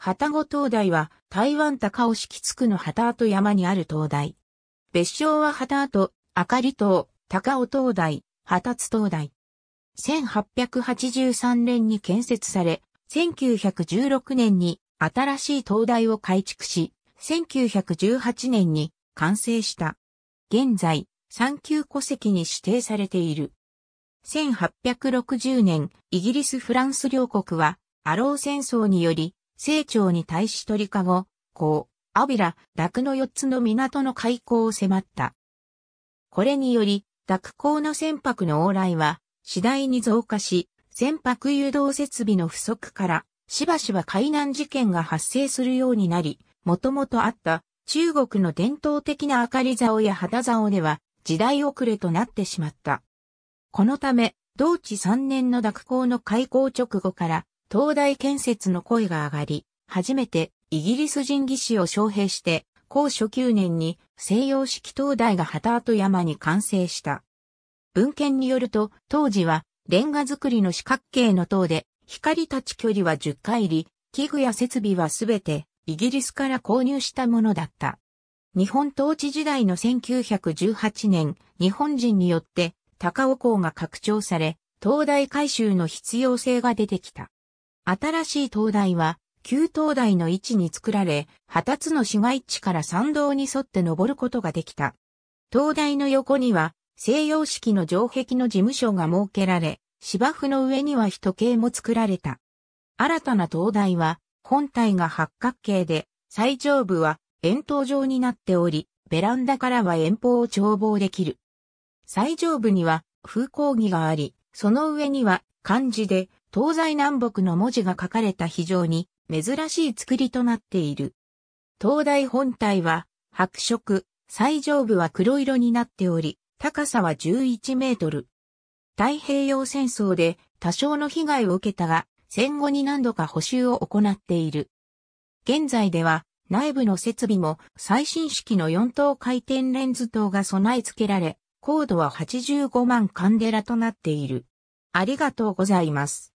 旗子灯台は台湾高尾敷地区の旗跡山にある灯台。別称は旗跡、明里島、灯、高尾灯台、旗津灯台。1883年に建設され、1916年に新しい灯台を改築し、1918年に完成した。現在、三級戸籍に指定されている。1860年、イギリス・フランス両国は、アロー戦争により、清長に対し鳥かご、港、アビラ、濁の4つの港の開港を迫った。これにより、濁港の船舶の往来は次第に増加し、船舶誘導設備の不足から、しばしば海難事件が発生するようになり、もともとあった中国の伝統的な明かり竿や肌竿では時代遅れとなってしまった。このため、同治3年の濁港の開港直後から東大建設の声が上がり、初めてイギリス人技師を招聘して、高初9年に西洋式灯台が旗跡山に完成した。文献によると、当時はレンガ作りの四角形の塔で、光立ち距離は10回り、器具や設備はすべてイギリスから購入したものだった。日本統治時代の1918年、日本人によって高尾港が拡張され、東大改修の必要性が出てきた。新しい灯台は、旧灯台の位置に作られ、二つの市街地から参道に沿って登ることができた。灯台の横には、西洋式の城壁の事務所が設けられ、芝生の上には人形も作られた。新たな灯台は、本体が八角形で、最上部は円筒状になっており、ベランダからは遠方を眺望できる。最上部には風光儀があり、その上には漢字で東西南北の文字が書かれた非常に珍しい作りとなっている。灯台本体は白色、最上部は黒色になっており、高さは11メートル。太平洋戦争で多少の被害を受けたが、戦後に何度か補修を行っている。現在では内部の設備も最新式の4等回転レンズ等が備え付けられ、高度は85万カンデラとなっている。ありがとうございます。